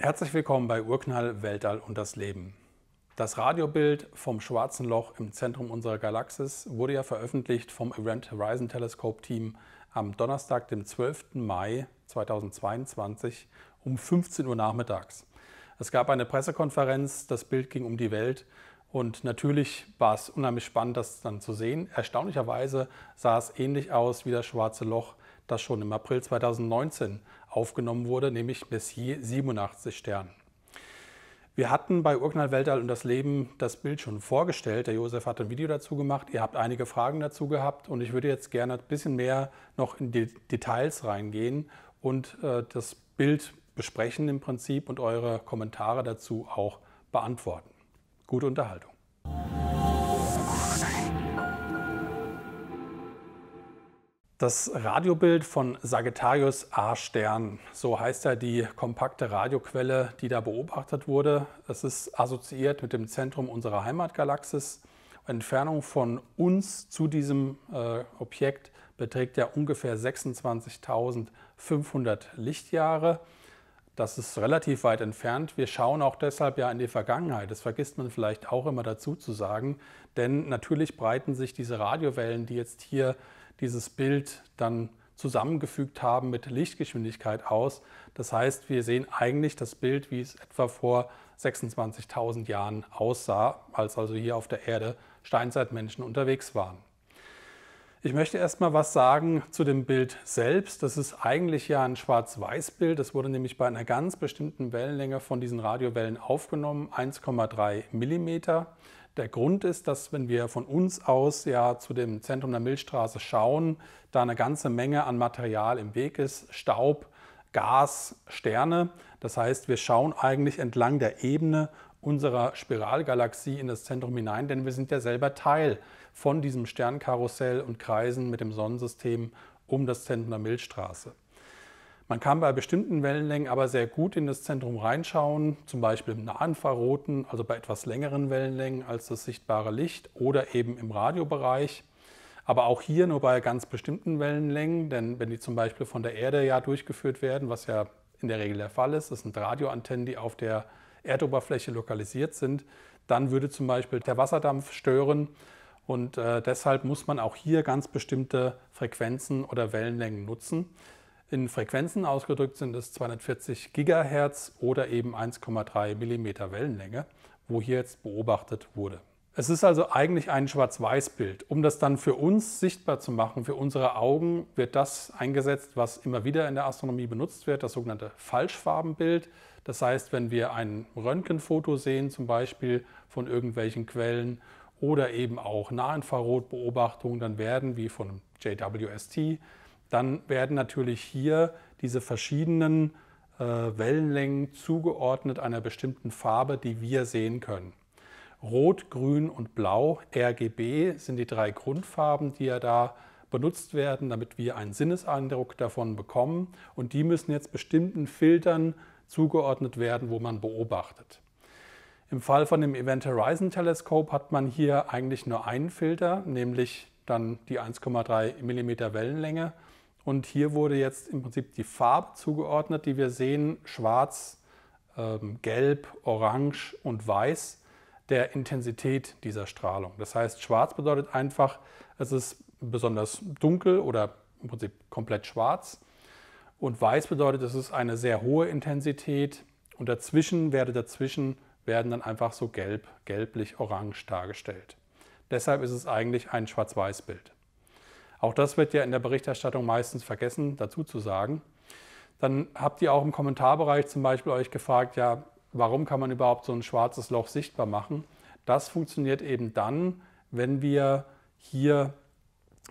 Herzlich willkommen bei Urknall, Weltall und das Leben. Das Radiobild vom schwarzen Loch im Zentrum unserer Galaxis wurde ja veröffentlicht vom Event Horizon Telescope Team am Donnerstag, dem 12. Mai 2022 um 15 Uhr nachmittags. Es gab eine Pressekonferenz, das Bild ging um die Welt und natürlich war es unheimlich spannend, das dann zu sehen. Erstaunlicherweise sah es ähnlich aus wie das schwarze Loch, das schon im April 2019 aufgenommen wurde, nämlich Messier 87 Sternen. Wir hatten bei Urknall Weltall und das Leben das Bild schon vorgestellt. Der Josef hat ein Video dazu gemacht. Ihr habt einige Fragen dazu gehabt und ich würde jetzt gerne ein bisschen mehr noch in die Details reingehen und äh, das Bild besprechen im Prinzip und eure Kommentare dazu auch beantworten. Gute Unterhaltung. Das Radiobild von Sagittarius A Stern, so heißt er die kompakte Radioquelle, die da beobachtet wurde. Es ist assoziiert mit dem Zentrum unserer Heimatgalaxis. Entfernung von uns zu diesem äh, Objekt beträgt ja ungefähr 26.500 Lichtjahre. Das ist relativ weit entfernt. Wir schauen auch deshalb ja in die Vergangenheit. Das vergisst man vielleicht auch immer dazu zu sagen. Denn natürlich breiten sich diese Radiowellen, die jetzt hier dieses Bild dann zusammengefügt haben mit Lichtgeschwindigkeit aus. Das heißt, wir sehen eigentlich das Bild, wie es etwa vor 26.000 Jahren aussah, als also hier auf der Erde Steinzeitmenschen unterwegs waren. Ich möchte erstmal was sagen zu dem Bild selbst. Das ist eigentlich ja ein Schwarz-Weiß-Bild. Das wurde nämlich bei einer ganz bestimmten Wellenlänge von diesen Radiowellen aufgenommen, 1,3 Millimeter. Der Grund ist, dass wenn wir von uns aus ja zu dem Zentrum der Milchstraße schauen, da eine ganze Menge an Material im Weg ist, Staub, Gas, Sterne. Das heißt, wir schauen eigentlich entlang der Ebene unserer Spiralgalaxie in das Zentrum hinein, denn wir sind ja selber Teil von diesem Sternkarussell und kreisen mit dem Sonnensystem um das Zentrum der Milchstraße. Man kann bei bestimmten Wellenlängen aber sehr gut in das Zentrum reinschauen, zum Beispiel im Nahinfraroten, also bei etwas längeren Wellenlängen als das sichtbare Licht oder eben im Radiobereich. Aber auch hier nur bei ganz bestimmten Wellenlängen, denn wenn die zum Beispiel von der Erde ja durchgeführt werden, was ja in der Regel der Fall ist, das sind Radioantennen, die auf der Erdoberfläche lokalisiert sind, dann würde zum Beispiel der Wasserdampf stören und äh, deshalb muss man auch hier ganz bestimmte Frequenzen oder Wellenlängen nutzen. In Frequenzen ausgedrückt sind es 240 Gigahertz oder eben 1,3 Millimeter Wellenlänge, wo hier jetzt beobachtet wurde. Es ist also eigentlich ein Schwarz-Weiß-Bild. Um das dann für uns sichtbar zu machen, für unsere Augen, wird das eingesetzt, was immer wieder in der Astronomie benutzt wird, das sogenannte Falschfarbenbild. Das heißt, wenn wir ein Röntgenfoto sehen, zum Beispiel von irgendwelchen Quellen oder eben auch Nahinfrarotbeobachtungen, dann werden, wie von JWST, dann werden natürlich hier diese verschiedenen äh, Wellenlängen zugeordnet einer bestimmten Farbe, die wir sehen können. Rot, Grün und Blau, RGB, sind die drei Grundfarben, die ja da benutzt werden, damit wir einen Sinneseindruck davon bekommen. Und die müssen jetzt bestimmten Filtern zugeordnet werden, wo man beobachtet. Im Fall von dem Event Horizon Telescope hat man hier eigentlich nur einen Filter, nämlich dann die 1,3 mm Wellenlänge. Und hier wurde jetzt im Prinzip die Farbe zugeordnet, die wir sehen, schwarz, ähm, gelb, orange und weiß der Intensität dieser Strahlung. Das heißt, schwarz bedeutet einfach, es ist besonders dunkel oder im Prinzip komplett schwarz. Und weiß bedeutet, es ist eine sehr hohe Intensität. Und dazwischen, Werte dazwischen werden dann einfach so gelb, gelblich, orange dargestellt. Deshalb ist es eigentlich ein Schwarz-Weiß-Bild. Auch das wird ja in der Berichterstattung meistens vergessen, dazu zu sagen. Dann habt ihr auch im Kommentarbereich zum Beispiel euch gefragt, ja, warum kann man überhaupt so ein schwarzes Loch sichtbar machen? Das funktioniert eben dann, wenn wir hier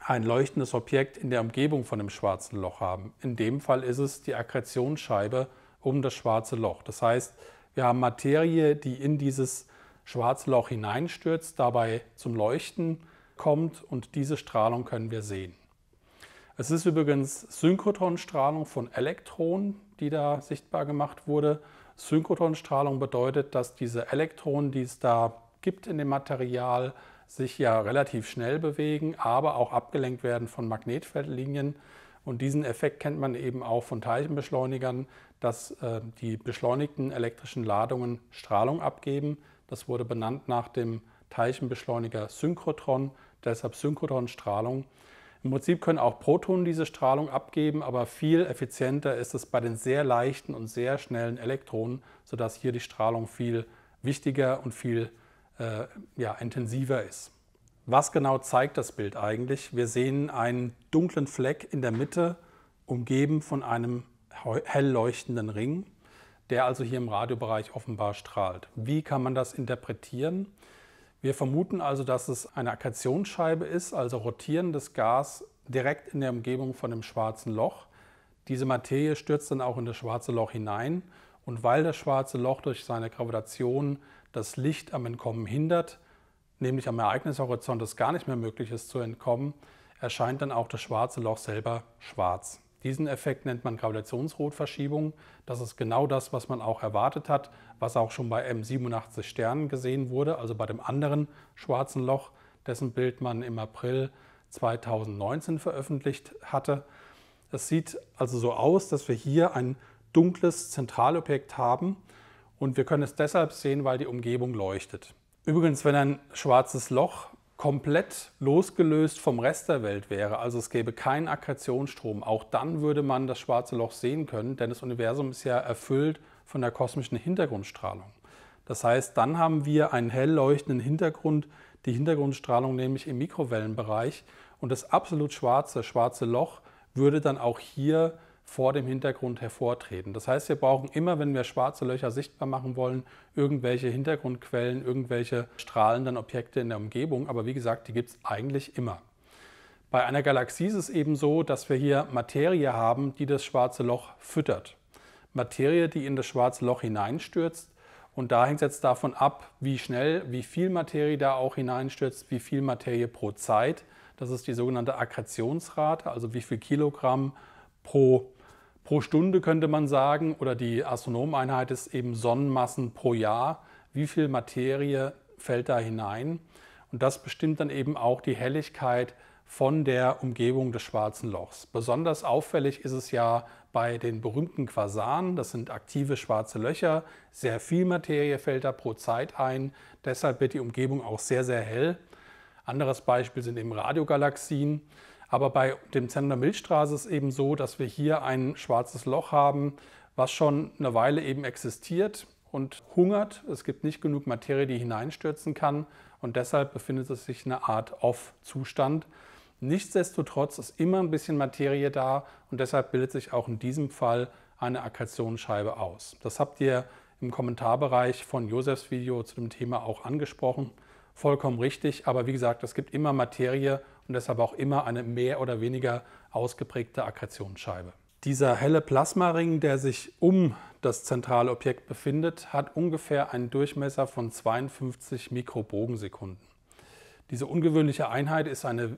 ein leuchtendes Objekt in der Umgebung von dem schwarzen Loch haben. In dem Fall ist es die Akkretionsscheibe um das schwarze Loch. Das heißt, wir haben Materie, die in dieses schwarze Loch hineinstürzt, dabei zum Leuchten kommt und diese Strahlung können wir sehen. Es ist übrigens Synchrotronstrahlung von Elektronen, die da sichtbar gemacht wurde. Synchrotronstrahlung bedeutet, dass diese Elektronen, die es da gibt in dem Material, sich ja relativ schnell bewegen, aber auch abgelenkt werden von Magnetfeldlinien. Und diesen Effekt kennt man eben auch von Teilchenbeschleunigern, dass äh, die beschleunigten elektrischen Ladungen Strahlung abgeben. Das wurde benannt nach dem Teilchenbeschleuniger Synchrotron, deshalb Synchrotronstrahlung. Im Prinzip können auch Protonen diese Strahlung abgeben, aber viel effizienter ist es bei den sehr leichten und sehr schnellen Elektronen, sodass hier die Strahlung viel wichtiger und viel äh, ja, intensiver ist. Was genau zeigt das Bild eigentlich? Wir sehen einen dunklen Fleck in der Mitte, umgeben von einem hell leuchtenden Ring, der also hier im Radiobereich offenbar strahlt. Wie kann man das interpretieren? Wir vermuten also, dass es eine Akkretionsscheibe ist, also rotierendes Gas direkt in der Umgebung von dem schwarzen Loch. Diese Materie stürzt dann auch in das schwarze Loch hinein und weil das schwarze Loch durch seine Gravitation das Licht am Entkommen hindert, nämlich am Ereignishorizont es gar nicht mehr möglich ist zu entkommen, erscheint dann auch das schwarze Loch selber schwarz. Diesen Effekt nennt man Gravitationsrotverschiebung. Das ist genau das, was man auch erwartet hat, was auch schon bei M87 Sternen gesehen wurde, also bei dem anderen schwarzen Loch, dessen Bild man im April 2019 veröffentlicht hatte. Es sieht also so aus, dass wir hier ein dunkles Zentralobjekt haben und wir können es deshalb sehen, weil die Umgebung leuchtet. Übrigens, wenn ein schwarzes Loch komplett losgelöst vom Rest der Welt wäre, also es gäbe keinen Akkretionsstrom, auch dann würde man das schwarze Loch sehen können, denn das Universum ist ja erfüllt von der kosmischen Hintergrundstrahlung. Das heißt, dann haben wir einen hell leuchtenden Hintergrund, die Hintergrundstrahlung nämlich im Mikrowellenbereich und das absolut schwarze, schwarze Loch würde dann auch hier vor dem Hintergrund hervortreten. Das heißt, wir brauchen immer, wenn wir schwarze Löcher sichtbar machen wollen, irgendwelche Hintergrundquellen, irgendwelche strahlenden Objekte in der Umgebung. Aber wie gesagt, die gibt es eigentlich immer. Bei einer Galaxie ist es eben so, dass wir hier Materie haben, die das schwarze Loch füttert. Materie, die in das schwarze Loch hineinstürzt. Und da hängt es jetzt davon ab, wie schnell, wie viel Materie da auch hineinstürzt, wie viel Materie pro Zeit. Das ist die sogenannte Akkretionsrate, also wie viel Kilogramm pro pro Stunde könnte man sagen, oder die Astronomeinheit ist eben Sonnenmassen pro Jahr. Wie viel Materie fällt da hinein? Und das bestimmt dann eben auch die Helligkeit von der Umgebung des schwarzen Lochs. Besonders auffällig ist es ja bei den berühmten Quasaren. Das sind aktive schwarze Löcher. Sehr viel Materie fällt da pro Zeit ein. Deshalb wird die Umgebung auch sehr, sehr hell. Anderes Beispiel sind eben Radiogalaxien. Aber bei dem Zentner Milchstraße ist eben so, dass wir hier ein schwarzes Loch haben, was schon eine Weile eben existiert und hungert. Es gibt nicht genug Materie, die hineinstürzen kann und deshalb befindet es sich in einer Art Off-Zustand. Nichtsdestotrotz ist immer ein bisschen Materie da und deshalb bildet sich auch in diesem Fall eine Akkretionsscheibe aus. Das habt ihr im Kommentarbereich von Josefs Video zu dem Thema auch angesprochen. Vollkommen richtig, aber wie gesagt, es gibt immer Materie und deshalb auch immer eine mehr oder weniger ausgeprägte Akkretionsscheibe. Dieser helle Plasmaring, der sich um das zentrale Objekt befindet, hat ungefähr einen Durchmesser von 52 Mikrobogensekunden. Diese ungewöhnliche Einheit ist eine,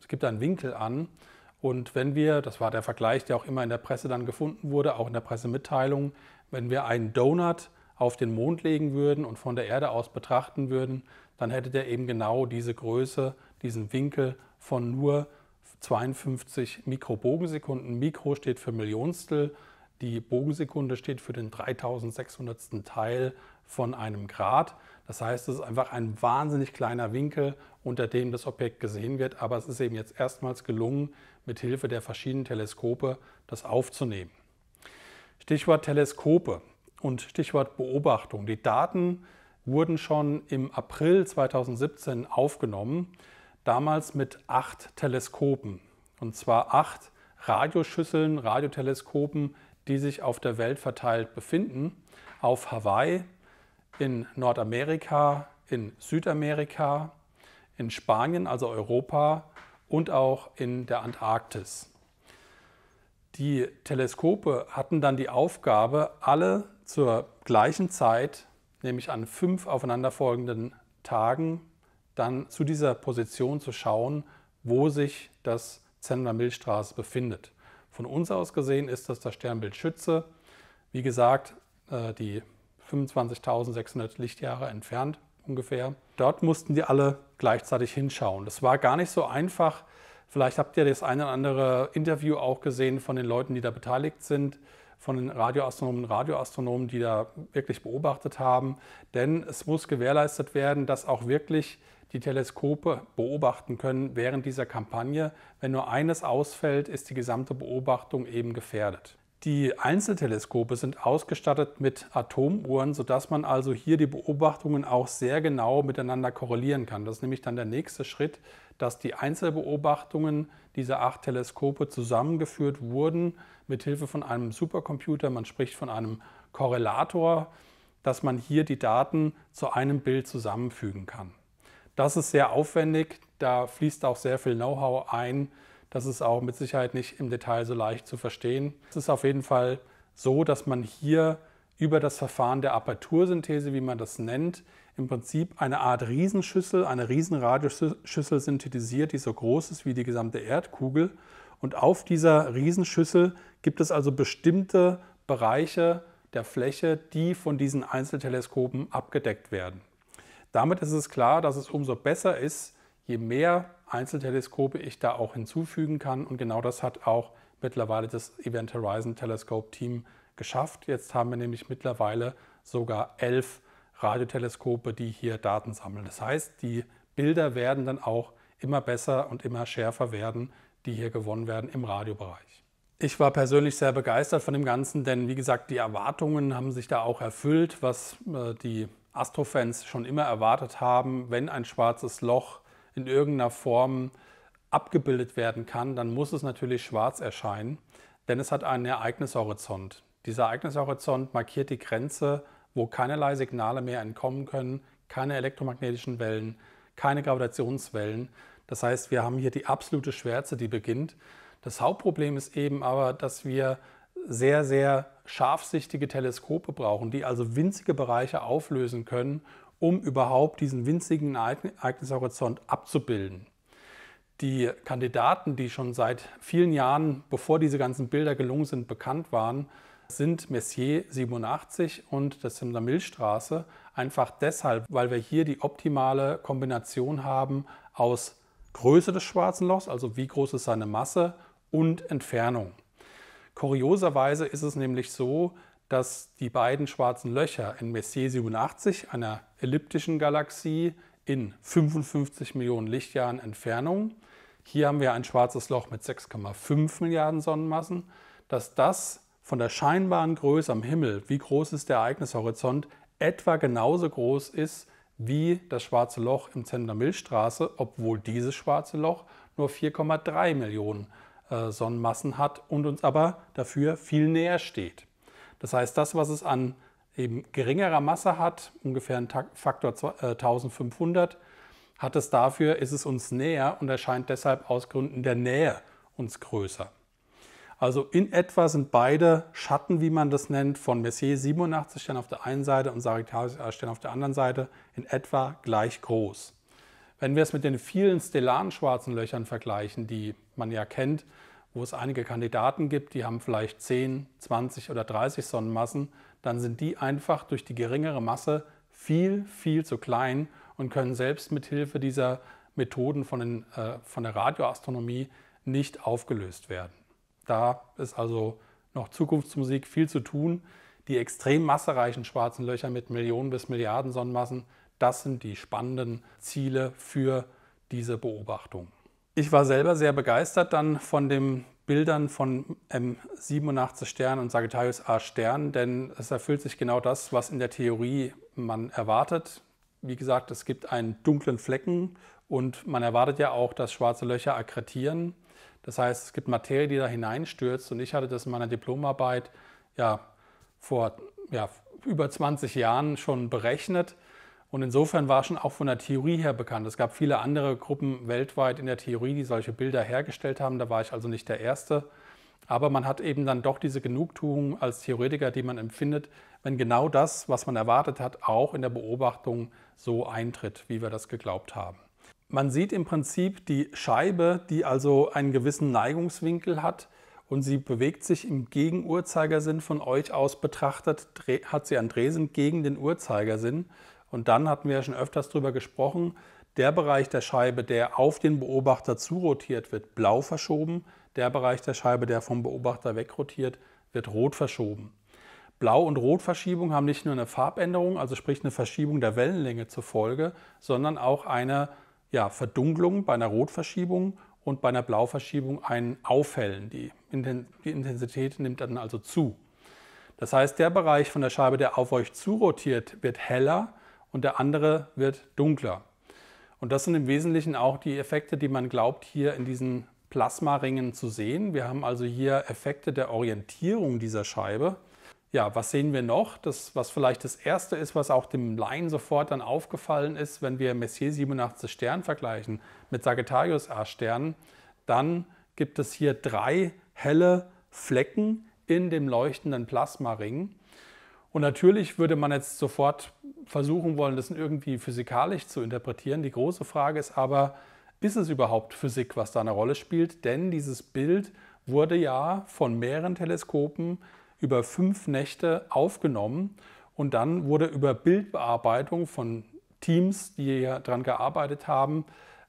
es gibt einen Winkel an und wenn wir, das war der Vergleich, der auch immer in der Presse dann gefunden wurde, auch in der Pressemitteilung, wenn wir einen Donut auf den Mond legen würden und von der Erde aus betrachten würden, dann hätte der eben genau diese Größe diesen Winkel von nur 52 Mikrobogensekunden. Mikro steht für Millionstel, die Bogensekunde steht für den 3600. Teil von einem Grad. Das heißt, es ist einfach ein wahnsinnig kleiner Winkel, unter dem das Objekt gesehen wird, aber es ist eben jetzt erstmals gelungen, mit Hilfe der verschiedenen Teleskope das aufzunehmen. Stichwort Teleskope und Stichwort Beobachtung. Die Daten wurden schon im April 2017 aufgenommen damals mit acht Teleskopen. Und zwar acht Radioschüsseln, Radioteleskopen, die sich auf der Welt verteilt befinden. Auf Hawaii, in Nordamerika, in Südamerika, in Spanien, also Europa und auch in der Antarktis. Die Teleskope hatten dann die Aufgabe, alle zur gleichen Zeit, nämlich an fünf aufeinanderfolgenden Tagen dann zu dieser Position zu schauen, wo sich das Zentrum der Milchstraße befindet. Von uns aus gesehen ist das das Sternbild Schütze. Wie gesagt, äh, die 25.600 Lichtjahre entfernt ungefähr. Dort mussten die alle gleichzeitig hinschauen. Das war gar nicht so einfach. Vielleicht habt ihr das eine oder andere Interview auch gesehen von den Leuten, die da beteiligt sind, von den Radioastronomen und Radioastronomen, die da wirklich beobachtet haben. Denn es muss gewährleistet werden, dass auch wirklich die Teleskope beobachten können während dieser Kampagne. Wenn nur eines ausfällt, ist die gesamte Beobachtung eben gefährdet. Die Einzelteleskope sind ausgestattet mit Atomuhren, sodass man also hier die Beobachtungen auch sehr genau miteinander korrelieren kann. Das ist nämlich dann der nächste Schritt, dass die Einzelbeobachtungen dieser acht Teleskope zusammengeführt wurden mit Hilfe von einem Supercomputer. Man spricht von einem Korrelator, dass man hier die Daten zu einem Bild zusammenfügen kann. Das ist sehr aufwendig, da fließt auch sehr viel Know-how ein. Das ist auch mit Sicherheit nicht im Detail so leicht zu verstehen. Es ist auf jeden Fall so, dass man hier über das Verfahren der Apertursynthese, wie man das nennt, im Prinzip eine Art Riesenschüssel, eine Riesenradioschüssel äh, synthetisiert, die so groß ist wie die gesamte Erdkugel. Und auf dieser Riesenschüssel gibt es also bestimmte Bereiche der Fläche, die von diesen Einzelteleskopen abgedeckt werden. Damit ist es klar, dass es umso besser ist, je mehr Einzelteleskope ich da auch hinzufügen kann. Und genau das hat auch mittlerweile das Event Horizon Telescope Team geschafft. Jetzt haben wir nämlich mittlerweile sogar elf Radioteleskope, die hier Daten sammeln. Das heißt, die Bilder werden dann auch immer besser und immer schärfer werden, die hier gewonnen werden im Radiobereich. Ich war persönlich sehr begeistert von dem Ganzen, denn wie gesagt, die Erwartungen haben sich da auch erfüllt, was äh, die Astrofans schon immer erwartet haben, wenn ein schwarzes Loch in irgendeiner Form abgebildet werden kann, dann muss es natürlich schwarz erscheinen, denn es hat einen Ereignishorizont. Dieser Ereignishorizont markiert die Grenze, wo keinerlei Signale mehr entkommen können, keine elektromagnetischen Wellen, keine Gravitationswellen. Das heißt, wir haben hier die absolute Schwärze, die beginnt. Das Hauptproblem ist eben aber, dass wir sehr, sehr scharfsichtige Teleskope brauchen, die also winzige Bereiche auflösen können, um überhaupt diesen winzigen Ereignishorizont abzubilden. Die Kandidaten, die schon seit vielen Jahren, bevor diese ganzen Bilder gelungen sind, bekannt waren, sind Messier 87 und das Simler Milchstraße. Einfach deshalb, weil wir hier die optimale Kombination haben aus Größe des schwarzen Lochs, also wie groß ist seine Masse, und Entfernung. Kurioserweise ist es nämlich so, dass die beiden schwarzen Löcher in Messier 87, einer elliptischen Galaxie in 55 Millionen Lichtjahren Entfernung, hier haben wir ein schwarzes Loch mit 6,5 Milliarden Sonnenmassen, dass das von der scheinbaren Größe am Himmel, wie groß ist der Ereignishorizont, etwa genauso groß ist wie das schwarze Loch im Zentrum der Milchstraße, obwohl dieses schwarze Loch nur 4,3 Millionen äh, Sonnenmassen hat und uns aber dafür viel näher steht. Das heißt, das, was es an eben geringerer Masse hat, ungefähr ein Faktor 1500, äh, hat es dafür, ist es uns näher und erscheint deshalb aus Gründen der Nähe uns größer. Also in etwa sind beide Schatten, wie man das nennt, von Messier 87 Stern auf der einen Seite und Sagittarius Stern auf der anderen Seite in etwa gleich groß. Wenn wir es mit den vielen stellaren schwarzen Löchern vergleichen, die man ja kennt, wo es einige Kandidaten gibt, die haben vielleicht 10, 20 oder 30 Sonnenmassen, dann sind die einfach durch die geringere Masse viel, viel zu klein und können selbst mit Hilfe dieser Methoden von, den, äh, von der Radioastronomie nicht aufgelöst werden. Da ist also noch Zukunftsmusik viel zu tun. Die extrem massereichen schwarzen Löcher mit Millionen bis Milliarden Sonnenmassen, das sind die spannenden Ziele für diese Beobachtung. Ich war selber sehr begeistert dann von den Bildern von M87 ähm, Stern und Sagittarius A Stern, denn es erfüllt sich genau das, was in der Theorie man erwartet. Wie gesagt, es gibt einen dunklen Flecken und man erwartet ja auch, dass schwarze Löcher akkretieren. Das heißt, es gibt Materie, die da hineinstürzt und ich hatte das in meiner Diplomarbeit ja vor ja, über 20 Jahren schon berechnet und insofern war schon auch von der Theorie her bekannt. Es gab viele andere Gruppen weltweit in der Theorie, die solche Bilder hergestellt haben. Da war ich also nicht der Erste. Aber man hat eben dann doch diese Genugtuung als Theoretiker, die man empfindet, wenn genau das, was man erwartet hat, auch in der Beobachtung so eintritt, wie wir das geglaubt haben. Man sieht im Prinzip die Scheibe, die also einen gewissen Neigungswinkel hat und sie bewegt sich im Gegenuhrzeigersinn von euch aus betrachtet, hat sie einen Dresen gegen den Uhrzeigersinn und dann hatten wir ja schon öfters darüber gesprochen, der Bereich der Scheibe, der auf den Beobachter zurotiert, wird blau verschoben. Der Bereich der Scheibe, der vom Beobachter wegrotiert, wird rot verschoben. Blau- und Rotverschiebung haben nicht nur eine Farbänderung, also sprich eine Verschiebung der Wellenlänge zur Folge, sondern auch eine ja, Verdunklung bei einer Rotverschiebung und bei einer Blauverschiebung ein Aufhellen. Die Intensität nimmt dann also zu. Das heißt, der Bereich von der Scheibe, der auf euch zurotiert, wird heller und der andere wird dunkler. Und das sind im Wesentlichen auch die Effekte, die man glaubt, hier in diesen Plasmaringen zu sehen. Wir haben also hier Effekte der Orientierung dieser Scheibe. Ja, was sehen wir noch? Das, was vielleicht das erste ist, was auch dem Laien sofort dann aufgefallen ist, wenn wir Messier 87 Stern vergleichen mit Sagittarius A Stern, dann gibt es hier drei helle Flecken in dem leuchtenden Plasmaring. Und natürlich würde man jetzt sofort versuchen wollen, das irgendwie physikalisch zu interpretieren. Die große Frage ist aber, ist es überhaupt Physik, was da eine Rolle spielt? Denn dieses Bild wurde ja von mehreren Teleskopen über fünf Nächte aufgenommen und dann wurde über Bildbearbeitung von Teams, die daran gearbeitet haben,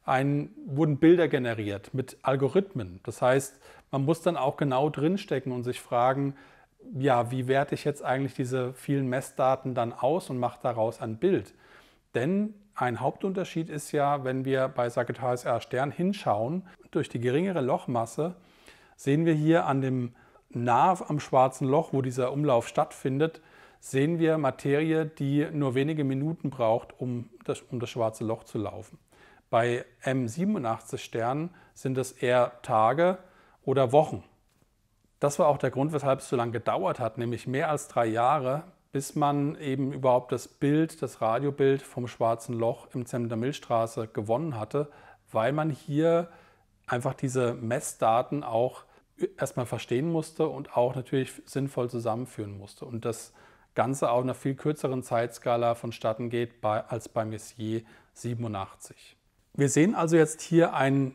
ein, wurden Bilder generiert mit Algorithmen. Das heißt, man muss dann auch genau drinstecken und sich fragen, ja, wie werte ich jetzt eigentlich diese vielen Messdaten dann aus und mache daraus ein Bild? Denn ein Hauptunterschied ist ja, wenn wir bei Sagittarius R Stern hinschauen, durch die geringere Lochmasse sehen wir hier an dem nah am schwarzen Loch, wo dieser Umlauf stattfindet, sehen wir Materie, die nur wenige Minuten braucht, um das, um das schwarze Loch zu laufen. Bei M87 Sternen sind es eher Tage oder Wochen. Das war auch der Grund, weshalb es so lange gedauert hat, nämlich mehr als drei Jahre, bis man eben überhaupt das Bild, das Radiobild vom Schwarzen Loch im Zentrum der Milchstraße gewonnen hatte, weil man hier einfach diese Messdaten auch erstmal verstehen musste und auch natürlich sinnvoll zusammenführen musste. Und das Ganze auf einer viel kürzeren Zeitskala vonstatten geht als bei Messier 87. Wir sehen also jetzt hier einen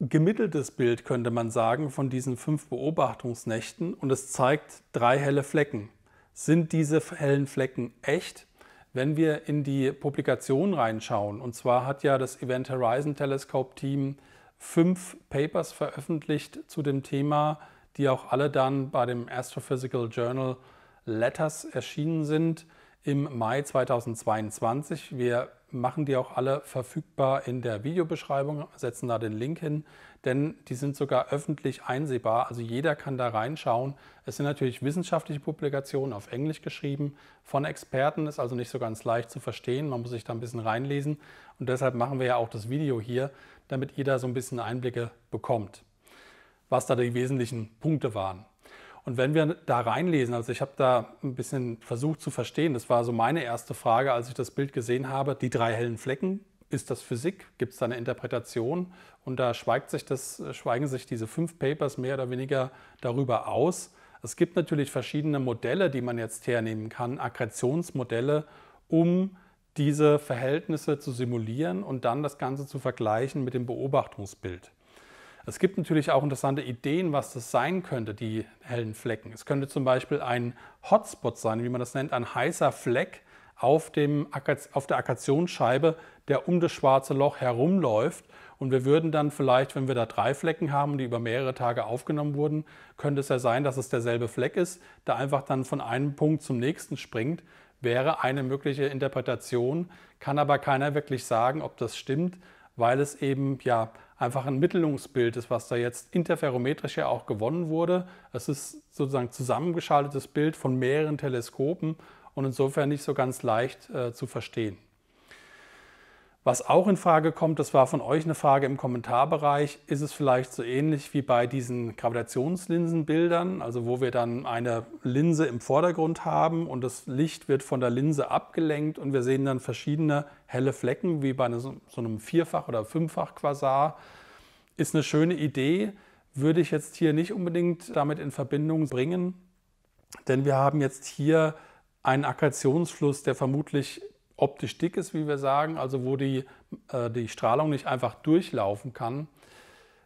gemitteltes Bild, könnte man sagen, von diesen fünf Beobachtungsnächten und es zeigt drei helle Flecken. Sind diese hellen Flecken echt? Wenn wir in die Publikation reinschauen, und zwar hat ja das Event Horizon Telescope Team fünf Papers veröffentlicht zu dem Thema, die auch alle dann bei dem Astrophysical Journal Letters erschienen sind im Mai 2022. Wir machen die auch alle verfügbar in der Videobeschreibung, setzen da den Link hin, denn die sind sogar öffentlich einsehbar, also jeder kann da reinschauen. Es sind natürlich wissenschaftliche Publikationen auf Englisch geschrieben von Experten, ist also nicht so ganz leicht zu verstehen, man muss sich da ein bisschen reinlesen und deshalb machen wir ja auch das Video hier, damit ihr da so ein bisschen Einblicke bekommt, was da die wesentlichen Punkte waren. Und wenn wir da reinlesen, also ich habe da ein bisschen versucht zu verstehen, das war so meine erste Frage, als ich das Bild gesehen habe, die drei hellen Flecken, ist das Physik? Gibt es da eine Interpretation? Und da sich das, äh, schweigen sich diese fünf Papers mehr oder weniger darüber aus. Es gibt natürlich verschiedene Modelle, die man jetzt hernehmen kann, Akkretionsmodelle, um diese Verhältnisse zu simulieren und dann das Ganze zu vergleichen mit dem Beobachtungsbild. Es gibt natürlich auch interessante Ideen, was das sein könnte, die hellen Flecken. Es könnte zum Beispiel ein Hotspot sein, wie man das nennt, ein heißer Fleck auf, dem, auf der Akkationsscheibe, der um das schwarze Loch herumläuft. Und wir würden dann vielleicht, wenn wir da drei Flecken haben, die über mehrere Tage aufgenommen wurden, könnte es ja sein, dass es derselbe Fleck ist, der einfach dann von einem Punkt zum nächsten springt. Wäre eine mögliche Interpretation, kann aber keiner wirklich sagen, ob das stimmt, weil es eben ja einfach ein Mittelungsbild ist, was da jetzt interferometrisch ja auch gewonnen wurde. Es ist sozusagen zusammengeschaltetes Bild von mehreren Teleskopen und insofern nicht so ganz leicht äh, zu verstehen. Was auch in Frage kommt, das war von euch eine Frage im Kommentarbereich, ist es vielleicht so ähnlich wie bei diesen Gravitationslinsenbildern, also wo wir dann eine Linse im Vordergrund haben und das Licht wird von der Linse abgelenkt und wir sehen dann verschiedene helle Flecken, wie bei so einem Vierfach- oder Fünffach-Quasar. Ist eine schöne Idee, würde ich jetzt hier nicht unbedingt damit in Verbindung bringen, denn wir haben jetzt hier einen Akkretionsfluss, der vermutlich optisch dick ist, wie wir sagen, also wo die, äh, die Strahlung nicht einfach durchlaufen kann.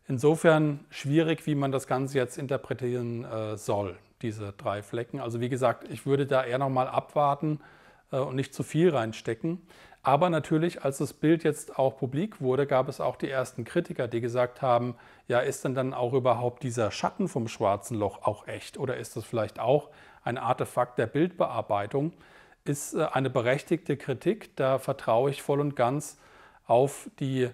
Insofern schwierig, wie man das Ganze jetzt interpretieren äh, soll, diese drei Flecken. Also wie gesagt, ich würde da eher nochmal abwarten äh, und nicht zu viel reinstecken. Aber natürlich, als das Bild jetzt auch publik wurde, gab es auch die ersten Kritiker, die gesagt haben, ja, ist denn dann auch überhaupt dieser Schatten vom schwarzen Loch auch echt oder ist das vielleicht auch ein Artefakt der Bildbearbeitung? ist äh, eine berechtigte Kritik. Da vertraue ich voll und ganz auf die äh,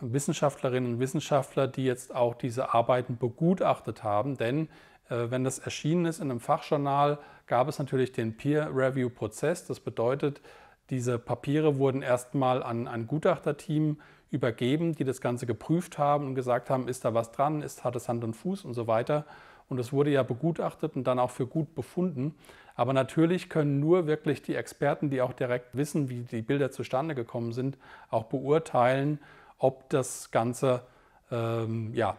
Wissenschaftlerinnen und Wissenschaftler, die jetzt auch diese Arbeiten begutachtet haben. Denn äh, wenn das erschienen ist in einem Fachjournal, gab es natürlich den Peer-Review-Prozess. Das bedeutet, diese Papiere wurden erstmal an ein Gutachterteam übergeben, die das Ganze geprüft haben und gesagt haben, ist da was dran, ist, hat es Hand und Fuß und so weiter und es wurde ja begutachtet und dann auch für gut befunden. Aber natürlich können nur wirklich die Experten, die auch direkt wissen, wie die Bilder zustande gekommen sind, auch beurteilen, ob das Ganze ähm, ja,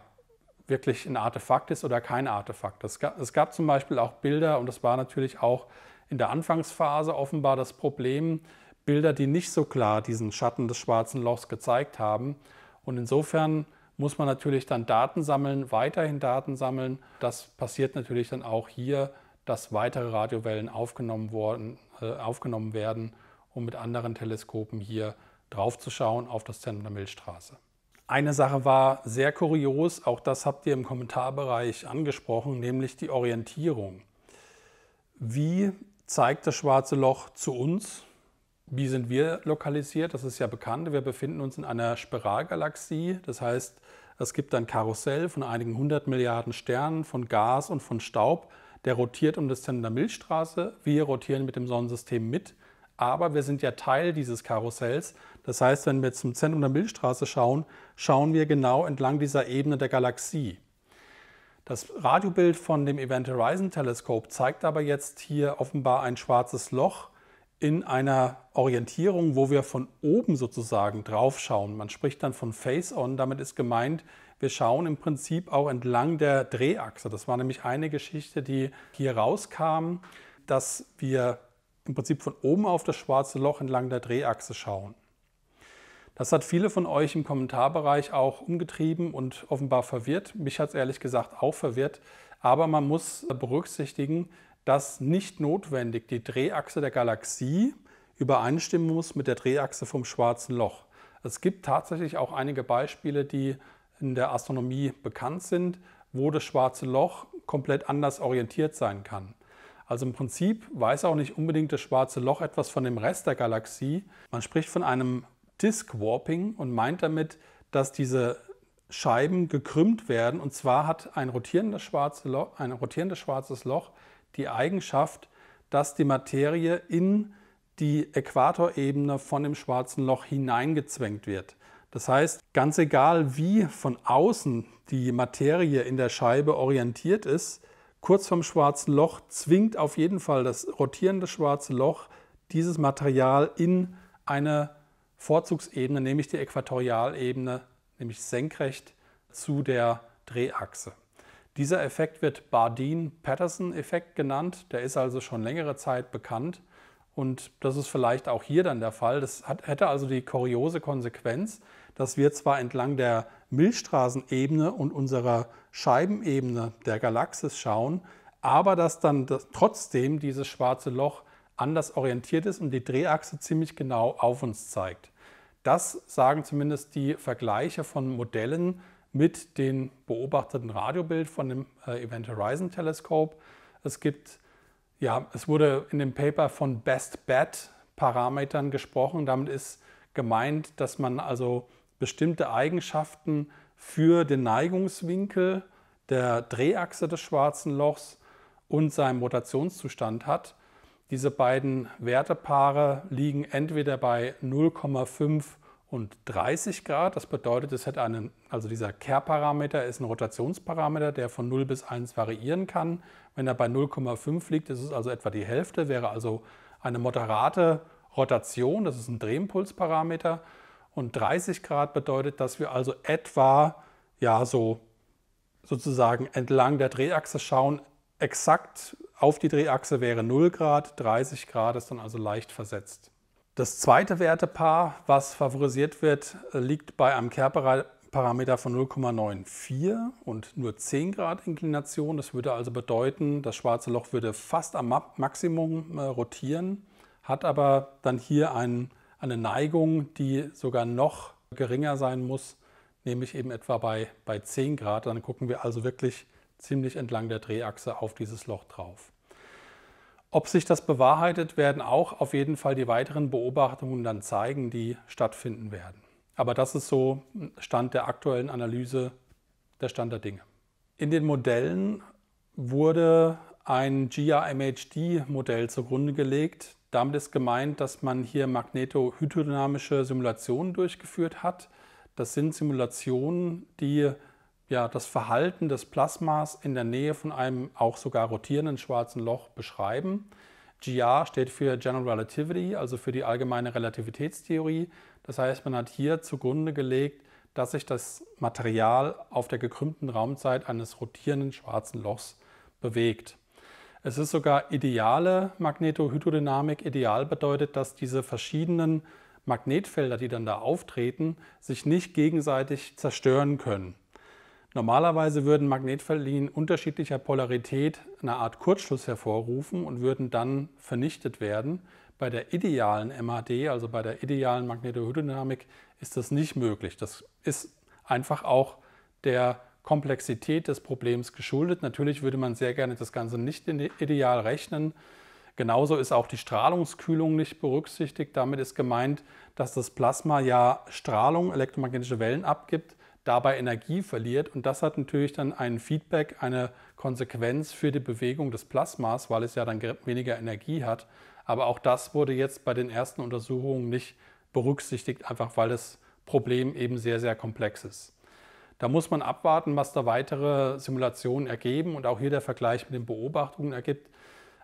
wirklich ein Artefakt ist oder kein Artefakt. Es gab, es gab zum Beispiel auch Bilder, und das war natürlich auch in der Anfangsphase offenbar das Problem, Bilder, die nicht so klar diesen Schatten des schwarzen Lochs gezeigt haben. Und insofern muss man natürlich dann Daten sammeln, weiterhin Daten sammeln. Das passiert natürlich dann auch hier, dass weitere Radiowellen aufgenommen, worden, äh, aufgenommen werden, um mit anderen Teleskopen hier draufzuschauen auf das Zentrum der Milchstraße. Eine Sache war sehr kurios, auch das habt ihr im Kommentarbereich angesprochen, nämlich die Orientierung. Wie zeigt das schwarze Loch zu uns? Wie sind wir lokalisiert? Das ist ja bekannt. Wir befinden uns in einer Spiralgalaxie. Das heißt, es gibt ein Karussell von einigen hundert Milliarden Sternen, von Gas und von Staub. Der rotiert um das Zentrum der Milchstraße. Wir rotieren mit dem Sonnensystem mit. Aber wir sind ja Teil dieses Karussells. Das heißt, wenn wir zum Zentrum der Milchstraße schauen, schauen wir genau entlang dieser Ebene der Galaxie. Das Radiobild von dem Event Horizon Telescope zeigt aber jetzt hier offenbar ein schwarzes Loch in einer Orientierung, wo wir von oben sozusagen drauf schauen. Man spricht dann von Face-On, damit ist gemeint, wir schauen im Prinzip auch entlang der Drehachse. Das war nämlich eine Geschichte, die hier rauskam, dass wir im Prinzip von oben auf das schwarze Loch entlang der Drehachse schauen. Das hat viele von euch im Kommentarbereich auch umgetrieben und offenbar verwirrt. Mich hat es ehrlich gesagt auch verwirrt. Aber man muss berücksichtigen, dass nicht notwendig die Drehachse der Galaxie übereinstimmen muss mit der Drehachse vom Schwarzen Loch. Es gibt tatsächlich auch einige Beispiele, die in der Astronomie bekannt sind, wo das Schwarze Loch komplett anders orientiert sein kann. Also im Prinzip weiß auch nicht unbedingt das Schwarze Loch etwas von dem Rest der Galaxie. Man spricht von einem Disk Warping und meint damit, dass diese Scheiben gekrümmt werden. Und zwar hat ein rotierendes, schwarze Loch, ein rotierendes schwarzes Loch die Eigenschaft, dass die Materie in die Äquatorebene von dem schwarzen Loch hineingezwängt wird. Das heißt, ganz egal wie von außen die Materie in der Scheibe orientiert ist, kurz vom schwarzen Loch zwingt auf jeden Fall das rotierende schwarze Loch dieses Material in eine Vorzugsebene, nämlich die Äquatorialebene, nämlich senkrecht zu der Drehachse. Dieser Effekt wird Bardeen-Patterson-Effekt genannt. Der ist also schon längere Zeit bekannt. Und das ist vielleicht auch hier dann der Fall. Das hat, hätte also die kuriose Konsequenz, dass wir zwar entlang der Milchstraßenebene und unserer Scheibenebene der Galaxis schauen, aber dass dann das, trotzdem dieses schwarze Loch anders orientiert ist und die Drehachse ziemlich genau auf uns zeigt. Das sagen zumindest die Vergleiche von Modellen, mit dem beobachteten Radiobild von dem äh, Event Horizon Teleskop. Es gibt, ja, es wurde in dem Paper von Best Bet Parametern gesprochen. Damit ist gemeint, dass man also bestimmte Eigenschaften für den Neigungswinkel der Drehachse des schwarzen Lochs und seinem Rotationszustand hat. Diese beiden Wertepaare liegen entweder bei 0,5 und 30 Grad. Das bedeutet, es hat einen, also dieser Care-Parameter ist ein Rotationsparameter, der von 0 bis 1 variieren kann. Wenn er bei 0,5 liegt, ist es also etwa die Hälfte, wäre also eine moderate Rotation, das ist ein Drehimpulsparameter. Und 30 Grad bedeutet, dass wir also etwa, ja, so sozusagen entlang der Drehachse schauen. Exakt auf die Drehachse wäre 0 Grad, 30 Grad ist dann also leicht versetzt. Das zweite Wertepaar, was favorisiert wird, liegt bei einem Kehrparameter von 0,94 und nur 10 Grad Inklination. Das würde also bedeuten, das schwarze Loch würde fast am Maximum äh, rotieren, hat aber dann hier ein, eine Neigung, die sogar noch geringer sein muss, nämlich eben etwa bei, bei 10 Grad. Dann gucken wir also wirklich ziemlich entlang der Drehachse auf dieses Loch drauf. Ob sich das bewahrheitet, werden auch auf jeden Fall die weiteren Beobachtungen dann zeigen, die stattfinden werden. Aber das ist so Stand der aktuellen Analyse, der Stand der Dinge. In den Modellen wurde ein GRMHD-Modell zugrunde gelegt. Damit ist gemeint, dass man hier magnetohydrodynamische Simulationen durchgeführt hat. Das sind Simulationen, die ja, das Verhalten des Plasmas in der Nähe von einem auch sogar rotierenden schwarzen Loch beschreiben. GR steht für General Relativity, also für die allgemeine Relativitätstheorie. Das heißt, man hat hier zugrunde gelegt, dass sich das Material auf der gekrümmten Raumzeit eines rotierenden schwarzen Lochs bewegt. Es ist sogar ideale Magnetohydrodynamik. Ideal bedeutet, dass diese verschiedenen Magnetfelder, die dann da auftreten, sich nicht gegenseitig zerstören können. Normalerweise würden Magnetfeldlinien unterschiedlicher Polarität eine Art Kurzschluss hervorrufen und würden dann vernichtet werden. Bei der idealen MHD, also bei der idealen Magnetohydrodynamik, ist das nicht möglich. Das ist einfach auch der Komplexität des Problems geschuldet. Natürlich würde man sehr gerne das Ganze nicht ideal rechnen. Genauso ist auch die Strahlungskühlung nicht berücksichtigt. Damit ist gemeint, dass das Plasma ja Strahlung, elektromagnetische Wellen abgibt dabei Energie verliert. Und das hat natürlich dann ein Feedback, eine Konsequenz für die Bewegung des Plasmas, weil es ja dann weniger Energie hat. Aber auch das wurde jetzt bei den ersten Untersuchungen nicht berücksichtigt, einfach weil das Problem eben sehr, sehr komplex ist. Da muss man abwarten, was da weitere Simulationen ergeben und auch hier der Vergleich mit den Beobachtungen ergibt.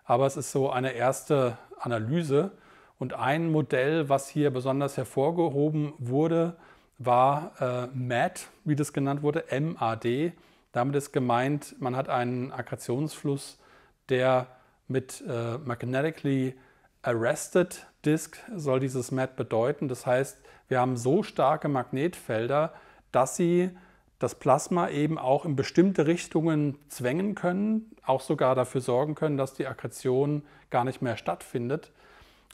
Aber es ist so eine erste Analyse. Und ein Modell, was hier besonders hervorgehoben wurde, war äh, MAD, wie das genannt wurde, MAD. Damit ist gemeint, man hat einen Aggressionsfluss, der mit äh, magnetically arrested disk soll dieses MAD bedeuten. Das heißt, wir haben so starke Magnetfelder, dass sie das Plasma eben auch in bestimmte Richtungen zwängen können, auch sogar dafür sorgen können, dass die Aggression gar nicht mehr stattfindet.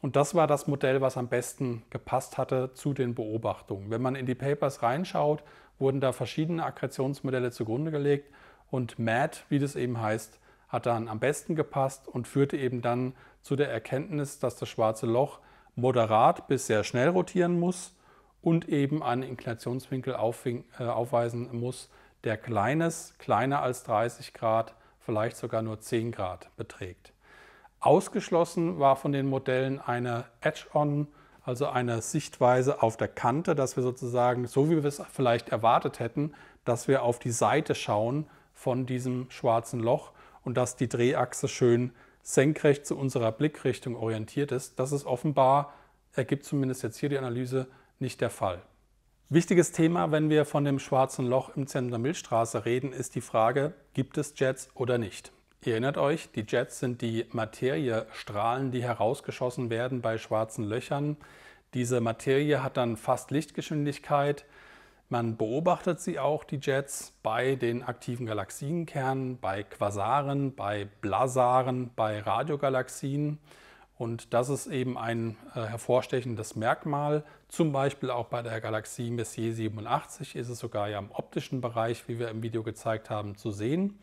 Und das war das Modell, was am besten gepasst hatte zu den Beobachtungen. Wenn man in die Papers reinschaut, wurden da verschiedene Akkretionsmodelle zugrunde gelegt und MAD, wie das eben heißt, hat dann am besten gepasst und führte eben dann zu der Erkenntnis, dass das schwarze Loch moderat bis sehr schnell rotieren muss und eben einen Inklinationswinkel äh, aufweisen muss, der kleines, kleiner als 30 Grad, vielleicht sogar nur 10 Grad beträgt. Ausgeschlossen war von den Modellen eine Edge-on, also eine Sichtweise auf der Kante, dass wir sozusagen, so wie wir es vielleicht erwartet hätten, dass wir auf die Seite schauen von diesem schwarzen Loch und dass die Drehachse schön senkrecht zu unserer Blickrichtung orientiert ist. Das ist offenbar, ergibt zumindest jetzt hier die Analyse, nicht der Fall. Wichtiges Thema, wenn wir von dem schwarzen Loch im Zentrum der Milchstraße reden, ist die Frage, gibt es Jets oder nicht? Ihr erinnert euch, die Jets sind die Materiestrahlen, die herausgeschossen werden bei schwarzen Löchern. Diese Materie hat dann fast Lichtgeschwindigkeit. Man beobachtet sie auch, die Jets, bei den aktiven Galaxienkernen, bei Quasaren, bei Blazaren, bei Radiogalaxien. Und das ist eben ein äh, hervorstechendes Merkmal. Zum Beispiel auch bei der Galaxie Messier 87 ist es sogar ja im optischen Bereich, wie wir im Video gezeigt haben, zu sehen.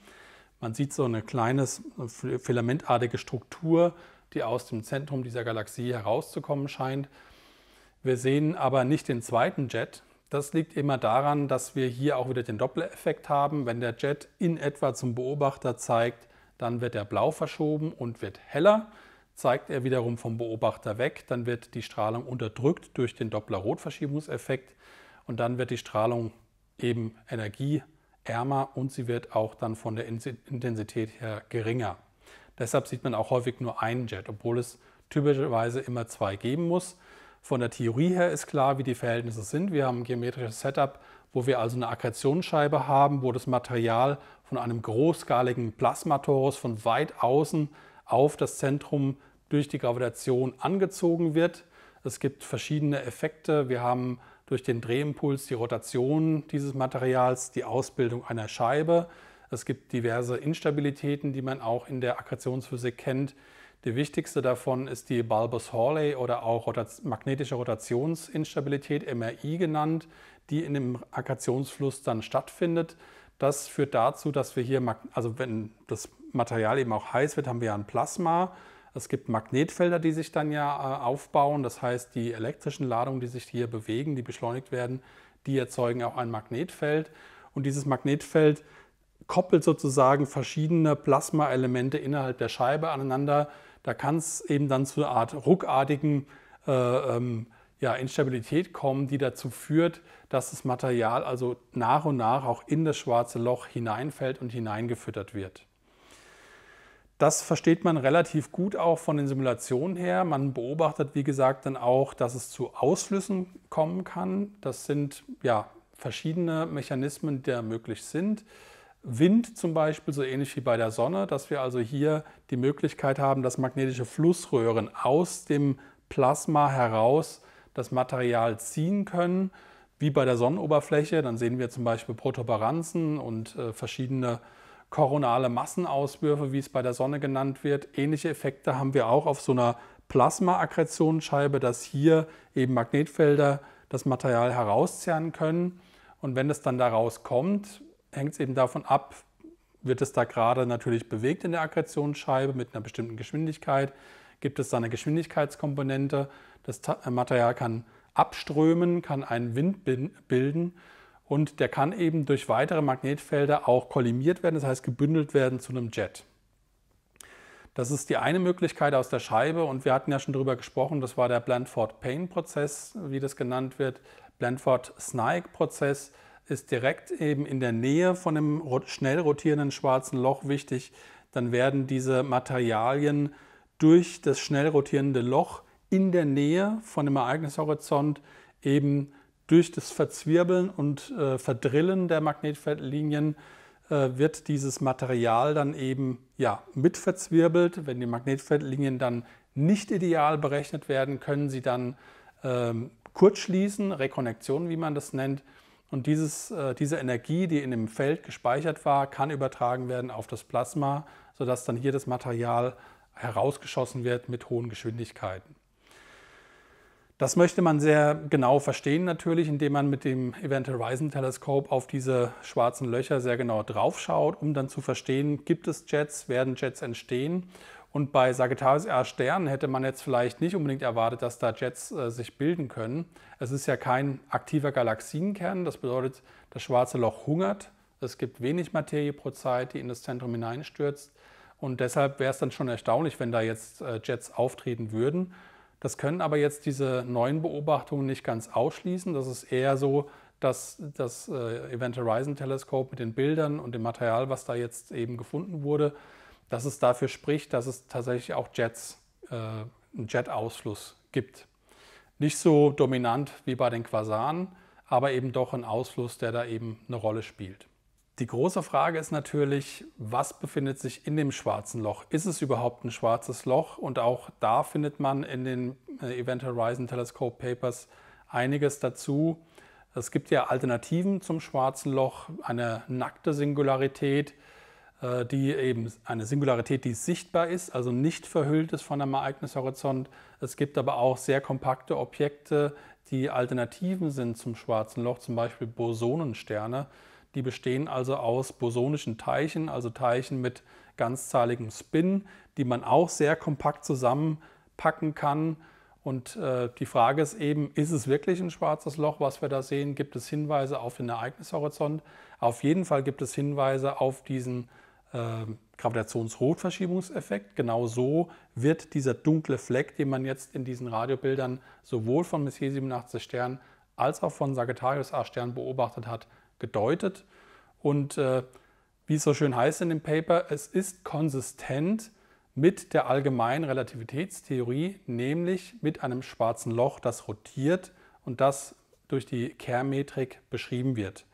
Man sieht so eine kleine filamentartige Struktur, die aus dem Zentrum dieser Galaxie herauszukommen scheint. Wir sehen aber nicht den zweiten Jet. Das liegt immer daran, dass wir hier auch wieder den Doppler-Effekt haben. Wenn der Jet in etwa zum Beobachter zeigt, dann wird er blau verschoben und wird heller. Zeigt er wiederum vom Beobachter weg, dann wird die Strahlung unterdrückt durch den Doppler-Rotverschiebungseffekt und dann wird die Strahlung eben Energie ärmer und sie wird auch dann von der Intensität her geringer. Deshalb sieht man auch häufig nur einen Jet, obwohl es typischerweise immer zwei geben muss. Von der Theorie her ist klar, wie die Verhältnisse sind. Wir haben ein geometrisches Setup, wo wir also eine Akkretionsscheibe haben, wo das Material von einem großskaligen Plasmatorus von weit außen auf das Zentrum durch die Gravitation angezogen wird. Es gibt verschiedene Effekte. Wir haben durch den Drehimpuls die Rotation dieses Materials, die Ausbildung einer Scheibe. Es gibt diverse Instabilitäten, die man auch in der Akkretionsphysik kennt. Die wichtigste davon ist die bulbus hawley oder auch magnetische Rotationsinstabilität, MRI genannt, die in dem Akkretionsfluss dann stattfindet. Das führt dazu, dass wir hier, also wenn das Material eben auch heiß wird, haben wir ein Plasma. Es gibt Magnetfelder, die sich dann ja äh, aufbauen. Das heißt, die elektrischen Ladungen, die sich hier bewegen, die beschleunigt werden, die erzeugen auch ein Magnetfeld. Und dieses Magnetfeld koppelt sozusagen verschiedene Plasmaelemente innerhalb der Scheibe aneinander. Da kann es eben dann zu einer Art ruckartigen äh, ähm, ja, Instabilität kommen, die dazu führt, dass das Material also nach und nach auch in das schwarze Loch hineinfällt und hineingefüttert wird. Das versteht man relativ gut auch von den Simulationen her. Man beobachtet, wie gesagt, dann auch, dass es zu Ausflüssen kommen kann. Das sind ja verschiedene Mechanismen, die da möglich sind. Wind zum Beispiel, so ähnlich wie bei der Sonne, dass wir also hier die Möglichkeit haben, dass magnetische Flussröhren aus dem Plasma heraus das Material ziehen können, wie bei der Sonnenoberfläche. Dann sehen wir zum Beispiel Protuberanzen und äh, verschiedene äh, koronale Massenauswürfe, wie es bei der Sonne genannt wird. Ähnliche Effekte haben wir auch auf so einer Plasma-Akkretionsscheibe, dass hier eben Magnetfelder das Material herauszerren können. Und wenn es dann da rauskommt, hängt es eben davon ab, wird es da gerade natürlich bewegt in der Akkretionsscheibe mit einer bestimmten Geschwindigkeit, gibt es da eine Geschwindigkeitskomponente, das äh, Material kann abströmen, kann einen Wind bilden und der kann eben durch weitere Magnetfelder auch kollimiert werden, das heißt gebündelt werden zu einem Jet. Das ist die eine Möglichkeit aus der Scheibe und wir hatten ja schon darüber gesprochen, das war der Blandford-Payne-Prozess, wie das genannt wird. Blandford-Snike-Prozess ist direkt eben in der Nähe von dem schnell rotierenden schwarzen Loch wichtig. Dann werden diese Materialien durch das schnell rotierende Loch in der Nähe von dem Ereignishorizont eben durch das Verzwirbeln und äh, Verdrillen der Magnetfeldlinien äh, wird dieses Material dann eben ja, mit verzwirbelt. Wenn die Magnetfeldlinien dann nicht ideal berechnet werden, können sie dann ähm, kurzschließen, Rekonnektion, wie man das nennt. Und dieses, äh, diese Energie, die in dem Feld gespeichert war, kann übertragen werden auf das Plasma, sodass dann hier das Material herausgeschossen wird mit hohen Geschwindigkeiten. Das möchte man sehr genau verstehen natürlich, indem man mit dem Event Horizon Teleskop auf diese schwarzen Löcher sehr genau draufschaut, um dann zu verstehen, gibt es Jets, werden Jets entstehen und bei Sagittarius R Stern hätte man jetzt vielleicht nicht unbedingt erwartet, dass da Jets äh, sich bilden können. Es ist ja kein aktiver Galaxienkern, das bedeutet, das schwarze Loch hungert. Es gibt wenig Materie pro Zeit, die in das Zentrum hineinstürzt. Und deshalb wäre es dann schon erstaunlich, wenn da jetzt äh, Jets auftreten würden. Das können aber jetzt diese neuen Beobachtungen nicht ganz ausschließen. Das ist eher so, dass das äh, Event Horizon Telescope mit den Bildern und dem Material, was da jetzt eben gefunden wurde, dass es dafür spricht, dass es tatsächlich auch Jets, äh, einen Jet-Ausfluss gibt. Nicht so dominant wie bei den Quasaren, aber eben doch ein Ausfluss, der da eben eine Rolle spielt. Die große Frage ist natürlich, was befindet sich in dem schwarzen Loch? Ist es überhaupt ein schwarzes Loch? Und auch da findet man in den äh, Event Horizon Telescope Papers einiges dazu. Es gibt ja Alternativen zum schwarzen Loch, eine nackte Singularität, äh, die eben eine Singularität, die sichtbar ist, also nicht verhüllt ist von einem Ereignishorizont. Es gibt aber auch sehr kompakte Objekte, die Alternativen sind zum schwarzen Loch, zum Beispiel Bosonensterne die bestehen also aus bosonischen Teilchen, also Teilchen mit ganzzahligem Spin, die man auch sehr kompakt zusammenpacken kann. Und äh, die Frage ist eben, ist es wirklich ein schwarzes Loch, was wir da sehen? Gibt es Hinweise auf den Ereignishorizont? Auf jeden Fall gibt es Hinweise auf diesen äh, Gravitationsrotverschiebungseffekt. Genau so wird dieser dunkle Fleck, den man jetzt in diesen Radiobildern sowohl von Messier 87 Stern als auch von Sagittarius A Stern beobachtet hat, gedeutet. Und äh, wie es so schön heißt in dem Paper, es ist konsistent mit der allgemeinen Relativitätstheorie, nämlich mit einem schwarzen Loch, das rotiert und das durch die kerr beschrieben wird.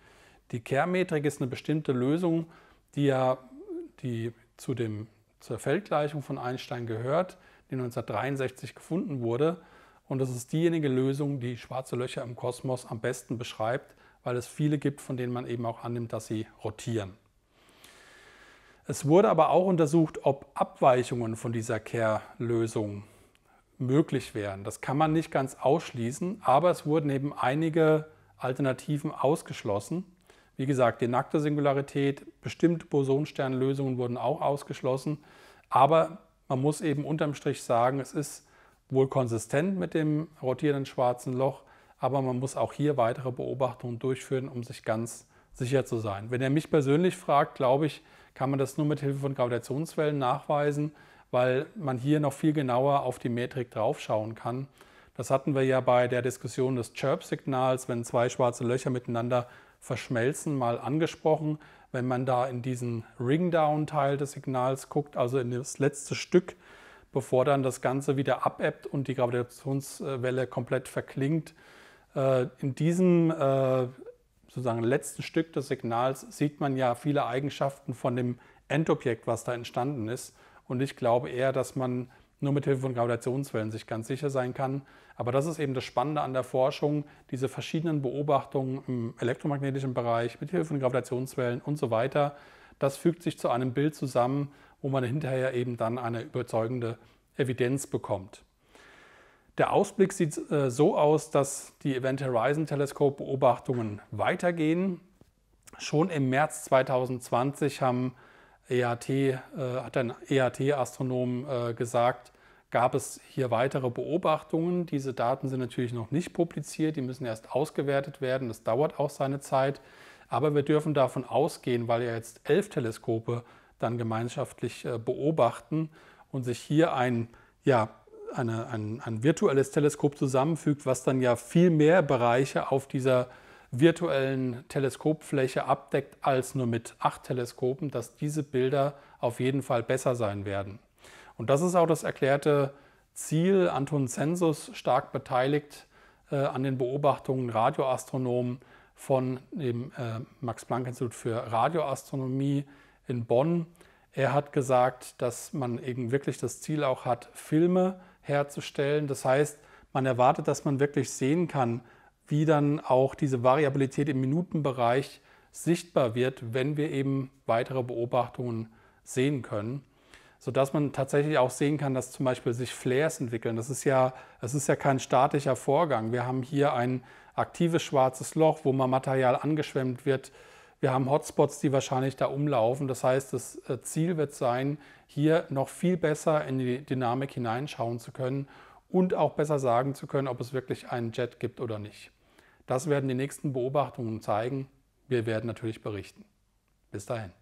Die kerr ist eine bestimmte Lösung, die ja die zu dem, zur Feldgleichung von Einstein gehört, die 1963 gefunden wurde. Und das ist diejenige Lösung, die schwarze Löcher im Kosmos am besten beschreibt, weil es viele gibt, von denen man eben auch annimmt, dass sie rotieren. Es wurde aber auch untersucht, ob Abweichungen von dieser Care-Lösung möglich wären. Das kann man nicht ganz ausschließen, aber es wurden eben einige Alternativen ausgeschlossen. Wie gesagt, die nackte Singularität, bestimmte Bosonsternlösungen wurden auch ausgeschlossen, aber man muss eben unterm Strich sagen, es ist wohl konsistent mit dem rotierenden schwarzen Loch aber man muss auch hier weitere Beobachtungen durchführen, um sich ganz sicher zu sein. Wenn er mich persönlich fragt, glaube ich, kann man das nur mit Hilfe von Gravitationswellen nachweisen, weil man hier noch viel genauer auf die Metrik draufschauen kann. Das hatten wir ja bei der Diskussion des Chirp-Signals, wenn zwei schwarze Löcher miteinander verschmelzen, mal angesprochen. Wenn man da in diesen Ringdown-Teil des Signals guckt, also in das letzte Stück, bevor dann das Ganze wieder abebbt und die Gravitationswelle komplett verklingt, äh, in diesem äh, sozusagen letzten Stück des Signals sieht man ja viele Eigenschaften von dem Endobjekt, was da entstanden ist. Und ich glaube eher, dass man nur mit Hilfe von Gravitationswellen sich ganz sicher sein kann. Aber das ist eben das Spannende an der Forschung, diese verschiedenen Beobachtungen im elektromagnetischen Bereich mit Hilfe von Gravitationswellen und so weiter. Das fügt sich zu einem Bild zusammen, wo man hinterher eben dann eine überzeugende Evidenz bekommt. Der Ausblick sieht äh, so aus, dass die Event Horizon Teleskop Beobachtungen weitergehen. Schon im März 2020 haben EAT, äh, hat ein EAT-Astronom äh, gesagt, gab es hier weitere Beobachtungen. Diese Daten sind natürlich noch nicht publiziert, die müssen erst ausgewertet werden. Das dauert auch seine Zeit. Aber wir dürfen davon ausgehen, weil ja jetzt elf Teleskope dann gemeinschaftlich äh, beobachten und sich hier ein ja, eine, ein, ein virtuelles Teleskop zusammenfügt, was dann ja viel mehr Bereiche auf dieser virtuellen Teleskopfläche abdeckt als nur mit acht Teleskopen, dass diese Bilder auf jeden Fall besser sein werden. Und das ist auch das erklärte Ziel. Anton Sensus, stark beteiligt äh, an den Beobachtungen Radioastronomen von dem äh, Max-Planck-Institut für Radioastronomie in Bonn. Er hat gesagt, dass man eben wirklich das Ziel auch hat, Filme herzustellen. Das heißt, man erwartet, dass man wirklich sehen kann, wie dann auch diese Variabilität im Minutenbereich sichtbar wird, wenn wir eben weitere Beobachtungen sehen können, sodass man tatsächlich auch sehen kann, dass zum Beispiel sich Flares entwickeln. Das ist ja, das ist ja kein statischer Vorgang. Wir haben hier ein aktives schwarzes Loch, wo mal Material angeschwemmt wird, wir haben Hotspots, die wahrscheinlich da umlaufen. Das heißt, das äh, Ziel wird sein, hier noch viel besser in die Dynamik hineinschauen zu können und auch besser sagen zu können, ob es wirklich einen Jet gibt oder nicht. Das werden die nächsten Beobachtungen zeigen. Wir werden natürlich berichten. Bis dahin.